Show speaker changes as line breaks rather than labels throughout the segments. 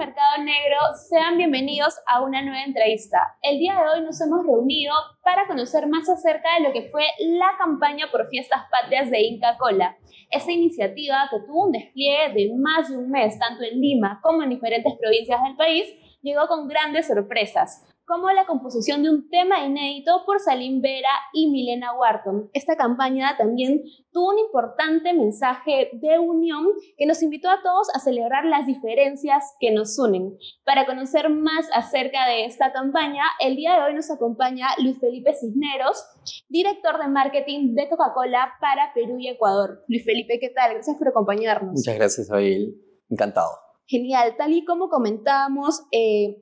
Mercado Negro, sean bienvenidos a una nueva entrevista. El día de hoy nos hemos reunido para conocer más acerca de lo que fue la campaña por Fiestas Patrias de Inca Cola. Esta iniciativa que tuvo un despliegue de más de un mes, tanto en Lima como en diferentes provincias del país, llegó con grandes sorpresas como la composición de un tema inédito por Salim Vera y Milena Wharton. Esta campaña también tuvo un importante mensaje de unión que nos invitó a todos a celebrar las diferencias que nos unen. Para conocer más acerca de esta campaña, el día de hoy nos acompaña Luis Felipe Cisneros, director de marketing de Coca-Cola para Perú y Ecuador. Luis Felipe, ¿qué tal? Gracias por acompañarnos. Muchas
gracias, Abel. Encantado.
Genial, tal y como comentábamos, eh,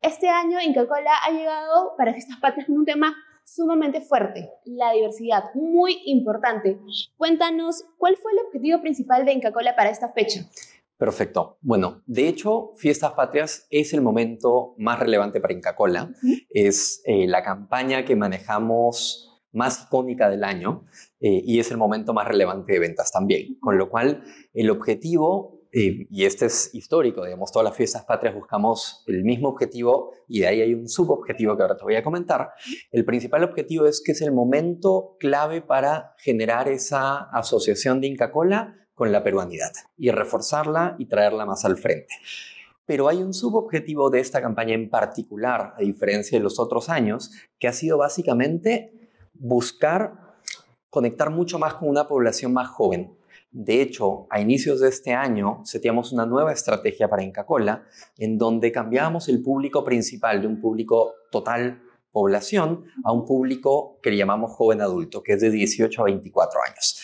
este año Inca Cola ha llegado para fiestas patrias con un tema sumamente fuerte, la diversidad, muy importante. Cuéntanos, ¿cuál fue el objetivo principal de Inca Cola para esta fecha?
Perfecto. Bueno, de hecho, Fiestas Patrias es el momento más relevante para Inca Cola. Es eh, la campaña que manejamos más icónica del año eh, y es el momento más relevante de ventas también. Con lo cual, el objetivo y este es histórico, digamos, todas las fiestas patrias buscamos el mismo objetivo y de ahí hay un subobjetivo que ahora te voy a comentar. El principal objetivo es que es el momento clave para generar esa asociación de Inca Cola con la peruanidad y reforzarla y traerla más al frente. Pero hay un subobjetivo de esta campaña en particular, a diferencia de los otros años, que ha sido básicamente buscar conectar mucho más con una población más joven de hecho, a inicios de este año seteamos una nueva estrategia para Inca Cola, en donde cambiamos el público principal de un público total población a un público que le llamamos joven adulto, que es de 18 a 24 años.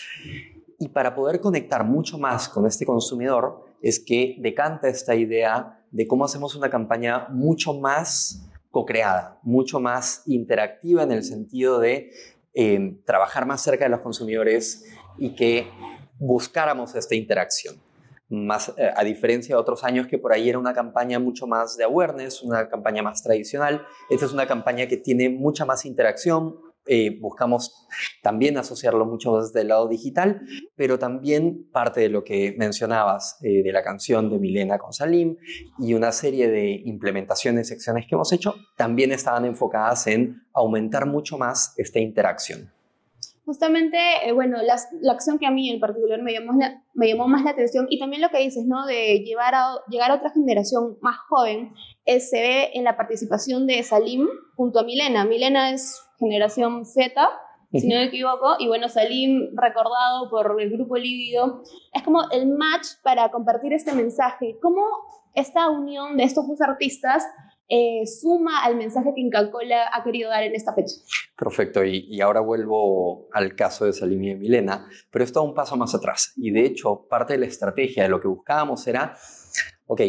Y para poder conectar mucho más con este consumidor es que decanta esta idea de cómo hacemos una campaña mucho más co-creada, mucho más interactiva en el sentido de eh, trabajar más cerca de los consumidores y que buscáramos esta interacción. Más, eh, a diferencia de otros años que por ahí era una campaña mucho más de awareness, una campaña más tradicional, esta es una campaña que tiene mucha más interacción, eh, buscamos también asociarlo mucho más desde el lado digital, pero también parte de lo que mencionabas eh, de la canción de Milena con Salim y una serie de implementaciones, secciones que hemos hecho, también estaban enfocadas en aumentar mucho más esta interacción.
Justamente, eh, bueno, la, acción que a mí en particular me llamó, me llamó más la atención y también lo que dices, ¿no? De llevar a, llegar a otra generación más joven, eh, se ve en la participación de Salim junto a Milena. Milena es generación Z, si no me equivoco. Y bueno, Salim, recordado por el grupo Líbido. es como el match para compartir este mensaje. ¿Cómo esta unión de estos dos artistas eh, suma al mensaje que Inca ha querido dar en esta fecha.
Perfecto, y, ahora vuelvo al caso de Salim y Milena, pero esto un paso más atrás. Y de hecho, parte de la estrategia de lo que buscábamos era, ok,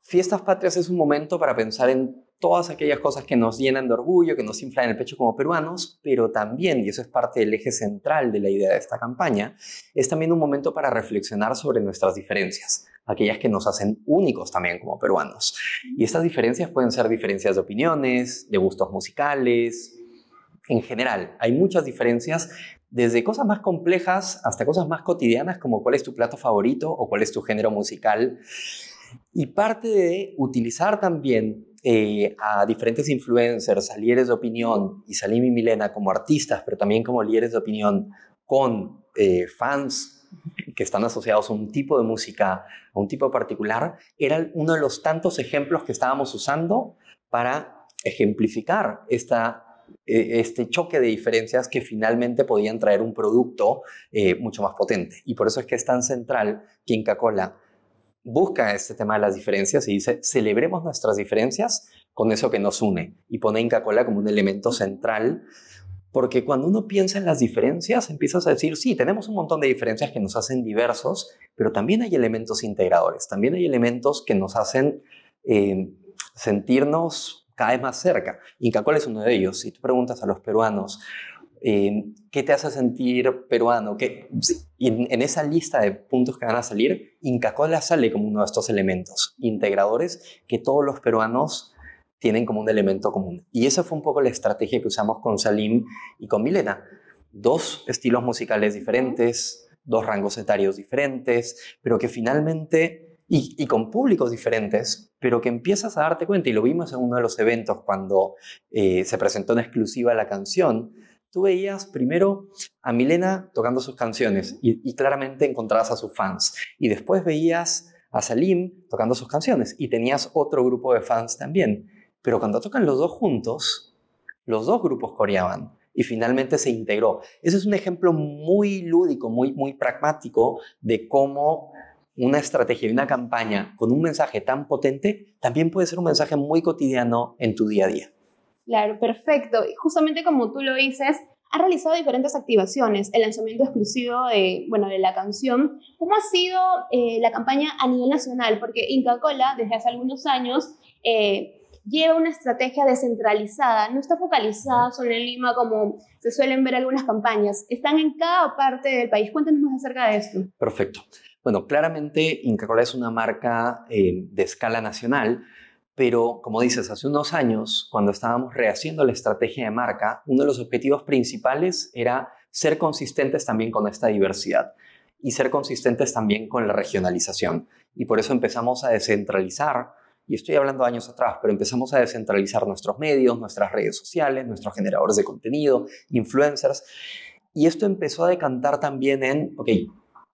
Fiestas Patrias es un momento para pensar en todas aquellas cosas que nos llenan de orgullo, que nos inflan el pecho como peruanos, pero también, y eso es parte del eje central de la idea de esta campaña, es también un momento para reflexionar sobre nuestras diferencias, aquellas que nos hacen únicos también como peruanos. Y estas diferencias pueden ser diferencias de opiniones, de gustos musicales, en general. Hay muchas diferencias, desde cosas más complejas hasta cosas más cotidianas, como cuál es tu plato favorito o cuál es tu género musical. Y parte de utilizar también eh, a diferentes influencers, a líderes de opinión, y Salim y Milena como artistas, pero también como líderes de opinión, con eh, fans que están asociados a un tipo de música, a un tipo particular, era uno de los tantos ejemplos que estábamos usando para ejemplificar esta e, este choque de diferencias que finalmente podían traer un producto eh, mucho más potente. Y por eso es que es tan central que Cola busca este tema de las diferencias y dice, celebremos nuestras diferencias con eso que nos une. Y pone Inca Cola como un elemento central, porque cuando uno piensa en las diferencias, empiezas a decir, sí, tenemos un montón de diferencias que nos hacen diversos, pero también hay elementos integradores, también hay elementos que nos hacen eh, sentirnos cada vez más cerca. Inca Cola es uno de ellos. Si tú preguntas a los peruanos, eh, ¿Qué te hace sentir peruano? ¿Qué? en, esa lista de puntos que van a salir, Inca Kola sale como uno de estos elementos integradores que todos los peruanos tienen como un elemento común. Y esa fue un poco la estrategia que usamos con Salim y con Milena. Dos estilos musicales diferentes, dos rangos etarios diferentes, pero que finalmente, y, con públicos diferentes, pero que empiezas a darte cuenta, y lo vimos en uno de los eventos cuando eh, se presentó en exclusiva la canción, tú veías primero a Milena tocando sus canciones y, claramente encontrabas a sus fans. Y después veías a Salim tocando sus canciones y tenías otro grupo de fans también. Pero cuando tocan los dos juntos, los dos grupos coreaban y finalmente se integró. Ese es un ejemplo muy lúdico, muy, muy pragmático de cómo una estrategia y una campaña con un mensaje tan potente también puede ser un mensaje muy cotidiano en tu día a día.
Claro, perfecto. Y justamente como tú lo dices, ha realizado diferentes activaciones, el lanzamiento exclusivo de, bueno, de la canción. ¿Cómo ha sido eh, la campaña a nivel nacional? Porque Inca Cola, desde hace algunos años, eh, lleva una estrategia descentralizada, no está focalizada solo en Lima como se suelen ver algunas campañas, están en cada parte del país. Cuéntanos más acerca de esto.
Perfecto. Bueno, claramente Inca Cola es una marca eh, de escala nacional pero, como dices, hace unos años, cuando estábamos rehaciendo la estrategia de marca, uno de los objetivos principales era ser consistentes también con esta diversidad y ser consistentes también con la regionalización. Y por eso empezamos a descentralizar, y estoy hablando años atrás, pero empezamos a descentralizar nuestros medios, nuestras redes sociales, nuestros generadores de contenido, influencers. Y esto empezó a decantar también en, ok,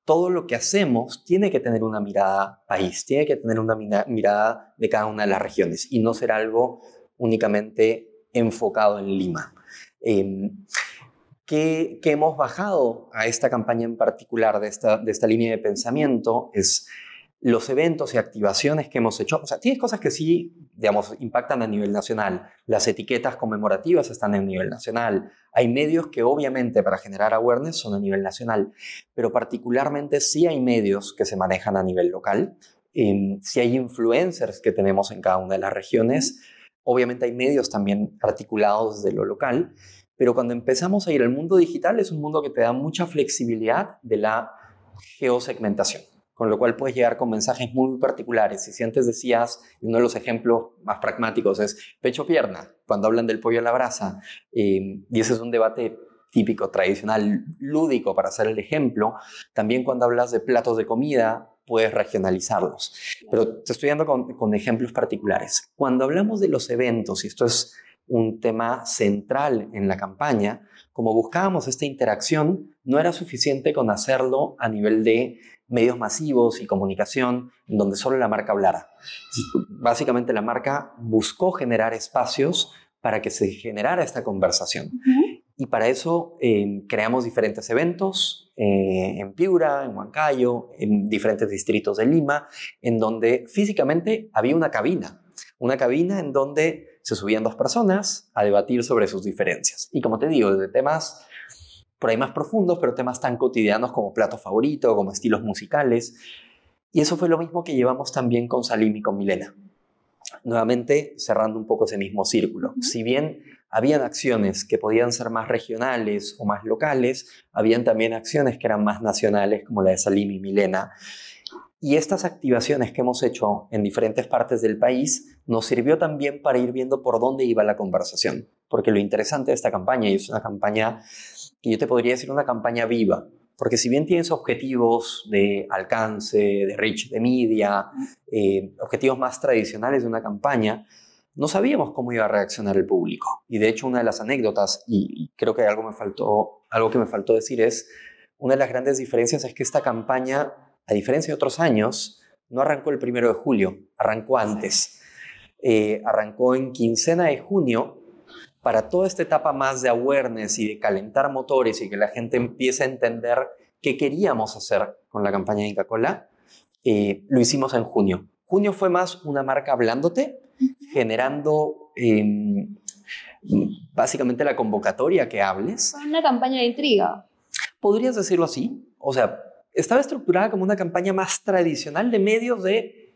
todo lo que hacemos tiene que tener una mirada país, tiene que tener una mirada de cada una de las regiones y no ser algo únicamente enfocado en Lima. Em, ¿Qué hemos bajado a esta campaña en particular, de esta, de esta línea de pensamiento, es los eventos y activaciones que hemos hecho. O sea, tienes cosas que sí digamos, impactan a nivel nacional. Las etiquetas conmemorativas están a nivel nacional. Hay medios que obviamente para generar awareness son a nivel nacional, pero particularmente sí hay medios que se manejan a nivel local. Em, si hay influencers que tenemos en cada una de las regiones. Obviamente hay medios también articulados de lo local, pero cuando empezamos a ir al mundo digital es un mundo que te da mucha flexibilidad de la geosegmentación con lo cual puedes llegar con mensajes muy particulares. Y si antes decías, uno de los ejemplos más pragmáticos es pecho-pierna, cuando hablan del pollo a la brasa, eh, y ese es un debate típico, tradicional, lúdico, para hacer el ejemplo, también cuando hablas de platos de comida, puedes regionalizarlos. Pero te estoy dando con ejemplos particulares. Cuando hablamos de los eventos, y esto es un tema central en la campaña, como buscábamos esta interacción, no era suficiente con hacerlo a nivel de medios masivos y comunicación, donde solo la marca hablara. Básicamente la marca buscó generar espacios para que se generara esta conversación. Y para eso eh, creamos diferentes eventos eh, en Piura, en Huancayo, en diferentes distritos de Lima, en donde físicamente había una cabina una cabina en donde se subían dos personas a debatir sobre sus diferencias. Y como te digo, desde temas por ahí más profundos, pero temas tan cotidianos como plato favorito, como estilos musicales. Y eso fue lo mismo que llevamos también con Salim y con Milena. Nuevamente cerrando un poco ese mismo círculo. Si bien habían acciones que podían ser más regionales o más locales, habían también acciones que eran más nacionales, como la de Salim y Milena. Y estas activaciones que hemos hecho en diferentes partes del país nos sirvió también para ir viendo por dónde iba la conversación. Porque lo interesante de esta campaña, y es una campaña que yo te podría decir una campaña viva, porque si bien tienes objetivos de alcance, de reach, de media, eh, objetivos más tradicionales de una campaña, no sabíamos cómo iba a reaccionar el público. Y de hecho, una de las anécdotas, y, creo que algo, me faltó, algo que me faltó decir es, una de las grandes diferencias es que esta campaña a diferencia de otros años, no arrancó el primero de julio, arrancó antes. Eh, arrancó en quincena de junio para toda esta etapa más de awareness y de calentar motores y que la gente empiece a entender qué queríamos hacer con la campaña de Inca-Cola, eh, lo hicimos en junio. Junio fue más una marca hablándote, generando em, básicamente la convocatoria que hables.
Una campaña de intriga.
Podrías decirlo así. O sea, estaba estructurada como una campaña más tradicional de medios de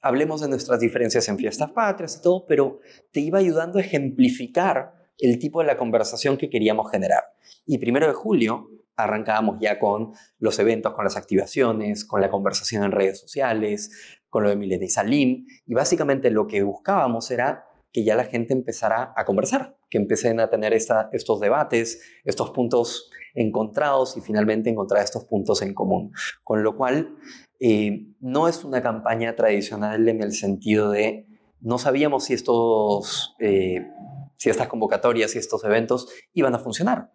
hablemos de nuestras diferencias en fiestas patrias y todo, pero te iba ayudando a ejemplificar el tipo de la conversación que queríamos generar. Y primero de julio arrancábamos ya con los eventos, con las activaciones, con la conversación en redes sociales, con lo de Milena y Salim, y básicamente lo que buscábamos era que ya la gente empezara a conversar, que empiecen a tener estos debates, estos puntos encontrados y finalmente encontrar estos puntos en común. Con lo cual, eh, no es una campaña tradicional en el sentido de no sabíamos si estos... Eh, si estas convocatorias y estos eventos iban a funcionar,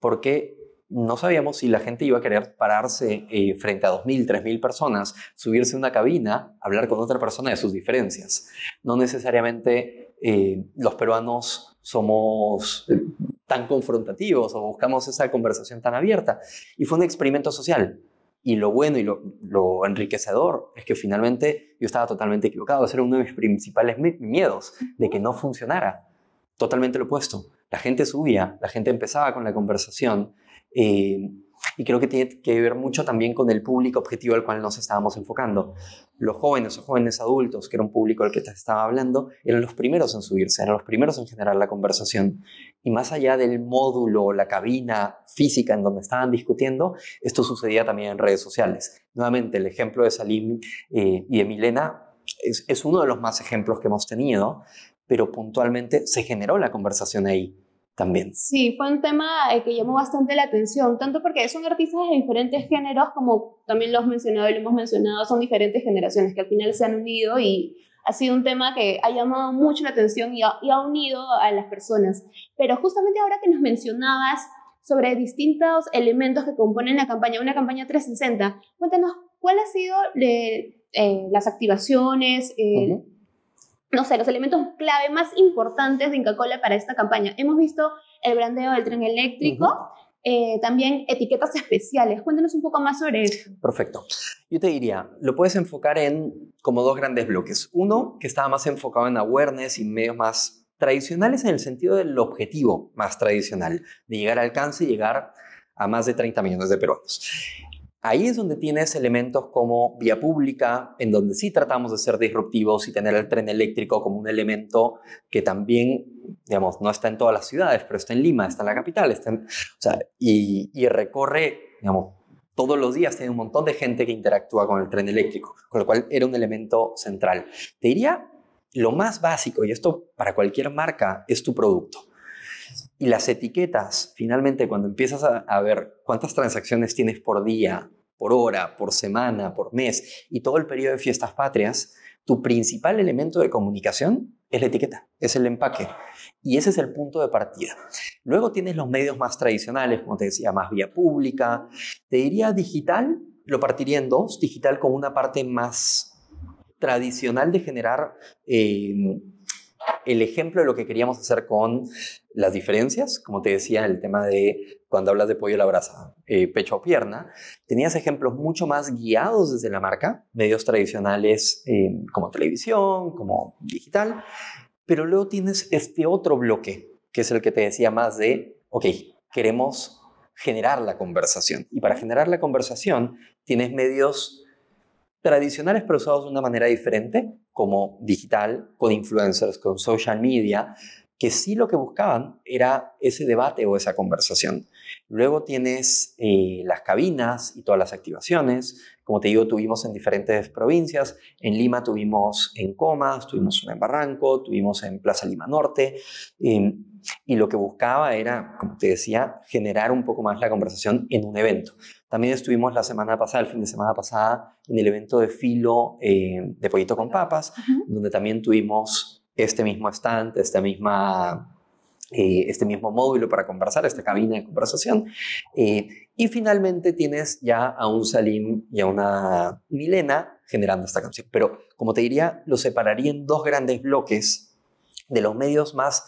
porque no sabíamos si la gente iba a querer pararse eh, frente a 2.000, 3.000 personas, subirse a una cabina, hablar con otra persona de sus diferencias. No necesariamente eh, los peruanos somos eh, tan confrontativos o buscamos esa conversación tan abierta. Y fue un experimento social. Y lo bueno y lo, enriquecedor es que finalmente yo estaba totalmente equivocado. Ese era uno de mis principales miedos, de que no funcionara. Totalmente lo opuesto. La gente subía, la gente empezaba con la conversación. Eh, y creo que tiene que ver mucho también con el público objetivo al cual nos estábamos enfocando. Los jóvenes o jóvenes adultos, que era un público al que te estaba hablando, eran los primeros en subirse, eran los primeros en generar la conversación. Y más allá del módulo o la cabina física en donde estaban discutiendo, esto sucedía también en redes sociales. Nuevamente, el ejemplo de Salim eh, y de Milena es uno de los más ejemplos que hemos tenido, pero puntualmente se generó la conversación ahí también.
Sí, fue un tema eh, que llamó bastante la atención, tanto porque son artistas de diferentes géneros, como también lo has mencionado y lo hemos mencionado, son diferentes generaciones que al final se han unido y ha sido un tema que ha llamado mucho la atención y ha, unido a las personas. Pero justamente ahora que nos mencionabas sobre distintos elementos que componen la campaña, una campaña 360, cuéntanos cuál ha sido eh, eh, las activaciones, eh, no sé, los elementos clave más importantes de Inca Cola para esta campaña. Hemos visto el brandeo del tren eléctrico, eh, también etiquetas especiales. Cuéntenos un poco más sobre eso.
Perfecto. Yo te diría, lo puedes enfocar en como dos grandes bloques. Uno, que estaba más enfocado en awareness y medios más tradicionales en el sentido del objetivo más tradicional, de llegar al alcance y llegar a más de 30 millones de peruanos. Ahí es donde tienes elementos como vía pública, en donde sí tratamos de ser disruptivos y tener el tren eléctrico como un elemento que también, digamos, no está en todas las ciudades, pero está en Lima, está en la capital, está o sea, y, y recorre, digamos, todos los días tiene un montón de gente que interactúa con el tren eléctrico, con lo cual era un elemento central. Te diría, lo más básico, y esto para cualquier marca, es tu producto. Y las etiquetas, finalmente, cuando empiezas a, ver cuántas transacciones tienes por día, por hora, por semana, por mes y todo el periodo de fiestas patrias, tu principal elemento de comunicación es la etiqueta, es el empaque. Y ese es el punto de partida. Luego tienes los medios más tradicionales, como te decía, más vía pública. Te diría digital, lo partiría en dos, digital con una parte más tradicional de generar... Eh, el ejemplo de lo que queríamos hacer con las diferencias, como te decía, el tema de cuando hablas de pollo a la brasa, eh, pecho o pierna, tenías ejemplos mucho más guiados desde la marca, medios tradicionales eh, como televisión, como digital, pero luego tienes este otro bloque, que es el que te decía más de, ok, queremos generar la conversación. Y para generar la conversación tienes medios tradicionales pero usados de una manera diferente, como digital, con influencers, con social media, que sí lo que buscaban era ese debate o esa conversación. Luego tienes eh, las cabinas y todas las activaciones. Como te digo, tuvimos en diferentes provincias. En Lima tuvimos en Comas, tuvimos en Barranco, tuvimos en Plaza Lima Norte. Em, y lo que buscaba era, como te decía, generar un poco más la conversación en un evento. También estuvimos la semana pasada, el fin de semana pasada, en el evento de filo eh, de Pollito con Papas, donde también tuvimos este mismo stand, esta misma, eh, este mismo módulo para conversar, esta cabina de conversación. Eh, y finalmente tienes ya a un Salim y a una Milena generando esta canción. Pero como te diría, lo separaría en dos grandes bloques de los medios más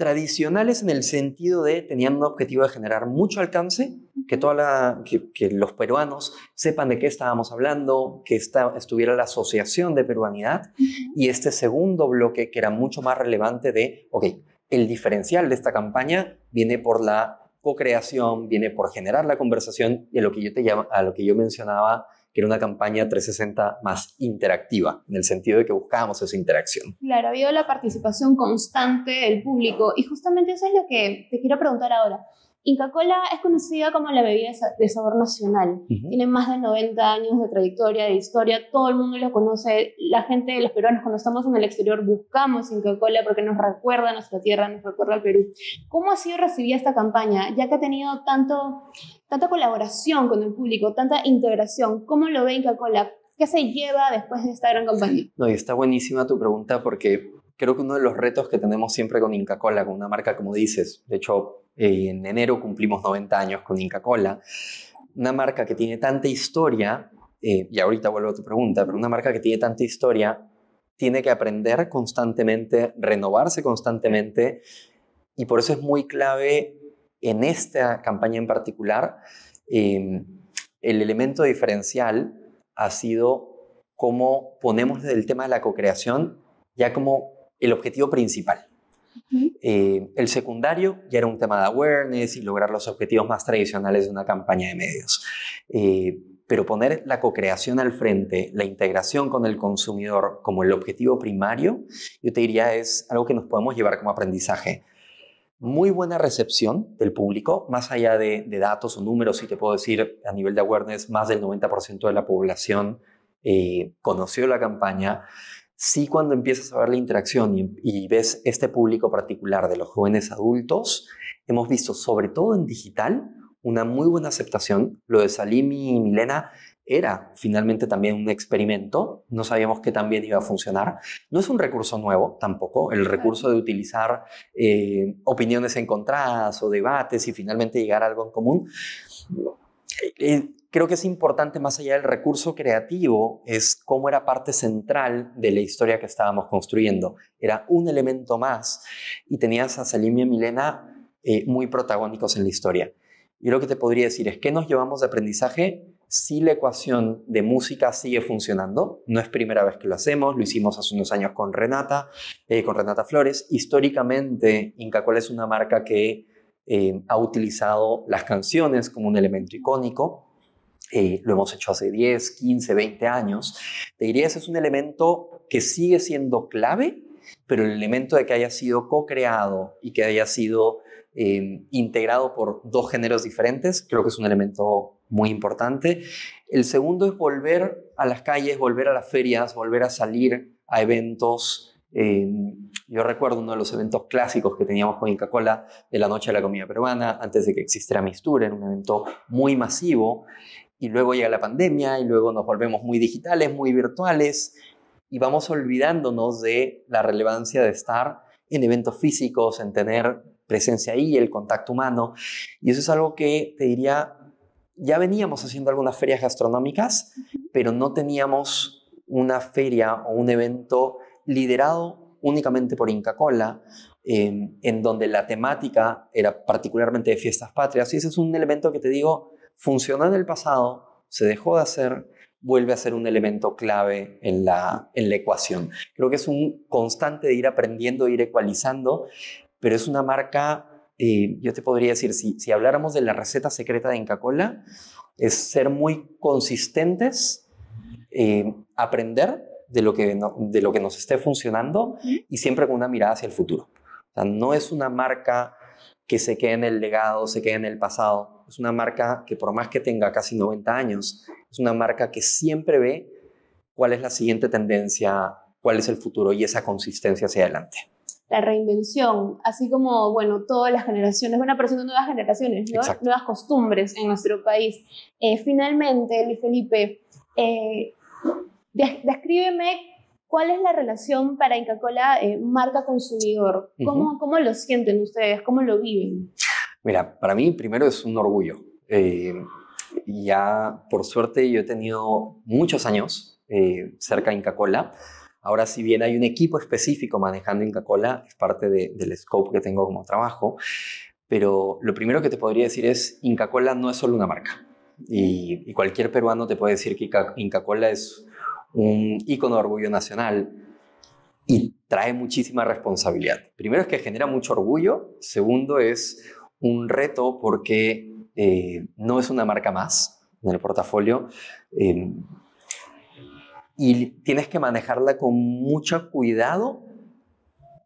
tradicionales en el sentido de tenían un objetivo de generar mucho alcance, que, toda los peruanos sepan de qué estábamos hablando, que estuviera la asociación de peruanidad, y este segundo bloque que era mucho más relevante de, ok, el diferencial de esta campaña viene por la co-creación, viene por generar la conversación y lo que yo, te a lo que yo mencionaba que era una campaña 360 más interactiva, en el sentido de que buscábamos esa
interacción. Claro, ha habido la participación constante del público y justamente eso es lo que te quiero preguntar ahora. Inca Cola es conocida como la bebida de sabor nacional. Tiene más de 90 años de trayectoria, de historia, todo el mundo lo conoce. La gente, los peruanos, cuando estamos en el exterior, buscamos Inca Cola porque nos recuerda a nuestra tierra, nos recuerda al Perú. ¿Cómo ha sido recibida esta campaña? Ya que ha tenido tanto, tanta colaboración con el público, tanta integración. ¿Cómo lo ve Inca Cola? ¿Qué se lleva después de esta gran campaña?
No, y está buenísima tu pregunta porque creo que uno de los retos que tenemos siempre con Inca Cola, con una marca como dices, de hecho eh, en enero cumplimos 90 años con Inca Cola. Una marca que tiene tanta historia, eh, y ahorita vuelvo a tu pregunta, pero una marca que tiene tanta historia tiene que aprender constantemente, renovarse constantemente, y por eso es muy clave en esta campaña en particular, em, el elemento diferencial ha sido cómo ponemos el tema de la co-creación ya como el objetivo principal. Eh, el secundario ya era un tema de awareness y lograr los objetivos más tradicionales de una campaña de medios. Eh, pero poner la co-creación al frente, la integración con el consumidor como el objetivo primario, yo te diría es algo que nos podemos llevar como aprendizaje. Muy buena recepción del público, más allá de, datos o números, si te puedo decir, a nivel de awareness, más del 90% de la población eh, conoció la campaña sí cuando empiezas a ver la interacción y, ves este público particular de los jóvenes adultos, hemos visto, sobre todo en digital, una muy buena aceptación. Lo de Salim y Milena era finalmente también un experimento, no sabíamos que también iba a funcionar. No es un recurso nuevo tampoco, el recurso de utilizar eh, opiniones encontradas o debates y finalmente llegar a algo en común. Eh, eh, creo que es importante, más allá del recurso creativo, es cómo era parte central de la historia que estábamos construyendo. Era un elemento más y tenías a Salim y a Milena eh, muy protagónicos en la historia. Y lo que te podría decir es que nos llevamos de aprendizaje si la ecuación de música sigue funcionando. No es primera vez que lo hacemos, lo hicimos hace unos años con Renata, eh, con Renata Flores. Históricamente, Incacol es una marca que eh, ha utilizado las canciones como un elemento icónico. Eh, lo hemos hecho hace 10, 15, 20 años, te diría ese es un elemento que sigue siendo clave, pero el elemento de que haya sido co-creado y que haya sido eh, integrado por dos géneros diferentes, creo que es un elemento muy importante. El segundo es volver a las calles, volver a las ferias, volver a salir a eventos. Eh, yo recuerdo uno de los eventos clásicos que teníamos con Inca-Cola de la Noche de la Comida Peruana, antes de que existiera Mistura, en un evento muy masivo y luego llega la pandemia y luego nos volvemos muy digitales, muy virtuales y vamos olvidándonos de la relevancia de estar en eventos físicos, en tener presencia ahí, el contacto humano. Y eso es algo que te diría, ya veníamos haciendo algunas ferias gastronómicas, pero no teníamos una feria o un evento liderado únicamente por Inca Cola, em, en donde la temática era particularmente de fiestas patrias. Y ese es un elemento que te digo, funcionó en el pasado, se dejó de hacer, vuelve a ser un elemento clave en la, en la ecuación. Creo que es un constante de ir aprendiendo, ir ecualizando, pero es una marca, eh, yo te podría decir, si, si habláramos de la receta secreta de Inca-Cola, es ser muy consistentes, eh, aprender de lo, que de lo que nos esté funcionando y siempre con una mirada hacia el futuro. O sea, no es una marca que se quede en el legado, se quede en el pasado, es una marca que por más que tenga casi 90 años, es una marca que siempre ve cuál es la siguiente tendencia, cuál es el futuro y esa consistencia hacia adelante.
La reinvención, así como, bueno, todas las generaciones van apareciendo nuevas generaciones, nuevas costumbres en nuestro país. Eh, finalmente, Luis Felipe, eh, descríbeme ¿Cuál es la relación para Inca Cola eh, marca consumidor? ¿Cómo, ¿Cómo, lo sienten ustedes? ¿Cómo lo viven?
Mira, para mí primero es un orgullo. Eh, ya, por suerte, yo he tenido muchos años eh, cerca de Inca Cola. Ahora, si bien hay un equipo específico manejando Inca Cola, es parte del scope que tengo como trabajo. Pero lo primero que te podría decir es, Inca Cola no es solo una marca. Y, y cualquier peruano te puede decir que Inca Cola es un ícono de orgullo nacional y trae muchísima responsabilidad. Primero es que genera mucho orgullo. Segundo es un reto porque eh, no es una marca más en el portafolio. Eh, y tienes que manejarla con mucho cuidado,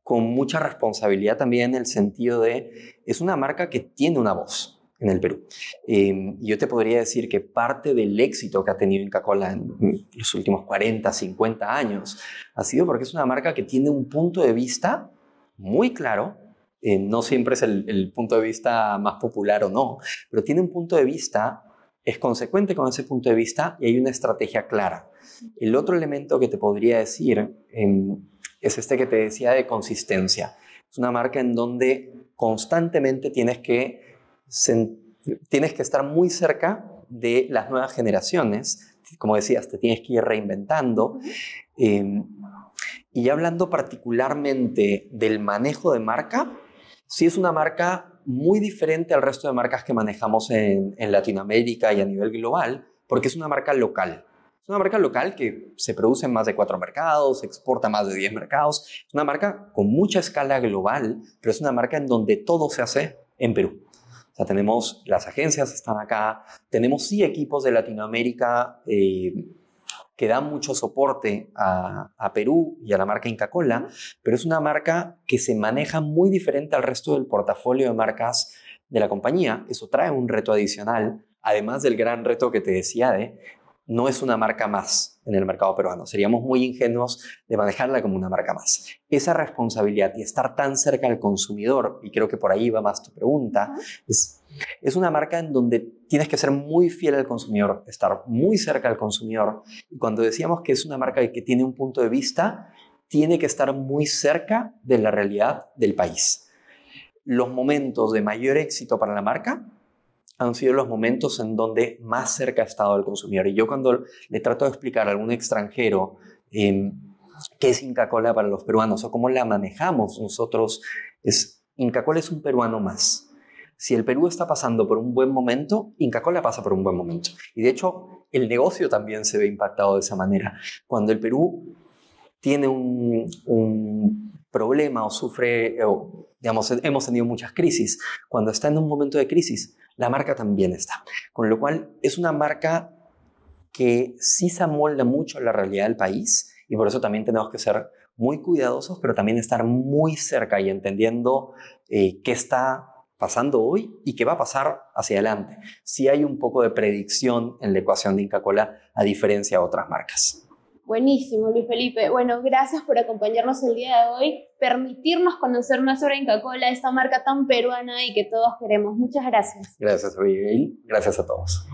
con mucha responsabilidad también en el sentido de, es una marca que tiene una voz en el Perú. Em, yo te podría decir que parte del éxito que ha tenido Inca Cola en los últimos 40, 50 años ha sido porque es una marca que tiene un punto de vista muy claro, eh, no siempre es el, punto de vista más popular o no, pero tiene un punto de vista, es consecuente con ese punto de vista y hay una estrategia clara. El otro elemento que te podría decir em, es este que te decía de consistencia. Es una marca en donde constantemente tienes que, tienes que estar muy cerca de las nuevas generaciones. Como decías, te tienes que ir reinventando. Em, y hablando particularmente del manejo de marca, sí es una marca muy diferente al resto de marcas que manejamos en, Latinoamérica y a nivel global, porque es una marca local. Es una marca local que se produce en más de cuatro mercados, se exporta a más de diez mercados. Es una marca con mucha escala global, pero es una marca en donde todo se hace en Perú. O sea, tenemos las agencias están acá, tenemos sí equipos de Latinoamérica. Eh, que da mucho soporte a, Perú y a la marca Inca Cola, pero es una marca que se maneja muy diferente al resto del portafolio de marcas de la compañía. Eso trae un reto adicional, además del gran reto que te decía de no es una marca más en el mercado peruano. Seríamos muy ingenuos de manejarla como una marca más. Esa responsabilidad y estar tan cerca al consumidor, y creo que por ahí va más tu pregunta, es es una marca en donde tienes que ser muy fiel al consumidor, estar muy cerca al consumidor. cuando decíamos que es una marca que tiene un punto de vista, tiene que estar muy cerca de la realidad del país. Los momentos de mayor éxito para la marca han sido los momentos en donde más cerca ha estado el consumidor. Y yo cuando le trato de explicar a algún extranjero em, qué es Inca Cola para los peruanos o cómo la manejamos nosotros, es Inca Cola es un peruano más si el Perú está pasando por un buen momento, Inca Cola pasa por un buen momento. Y de hecho, el negocio también se ve impactado de esa manera. Cuando el Perú tiene un, problema o sufre, o, digamos, hemos tenido muchas crisis, cuando está en un momento de crisis, la marca también está. Con lo cual, es una marca que sí se amolda mucho a la realidad del país y por eso también tenemos que ser muy cuidadosos, pero también estar muy cerca y entendiendo eh, qué está pasando hoy y que va a pasar hacia adelante. Si hay un poco de predicción en la ecuación de Inca Cola, a diferencia de otras marcas.
Buenísimo, Luis Felipe. Bueno, gracias por acompañarnos el día de hoy, permitirnos conocer más sobre Inca Cola, esta marca tan peruana y que todos queremos. Muchas gracias. Gracias, y Gracias a todos.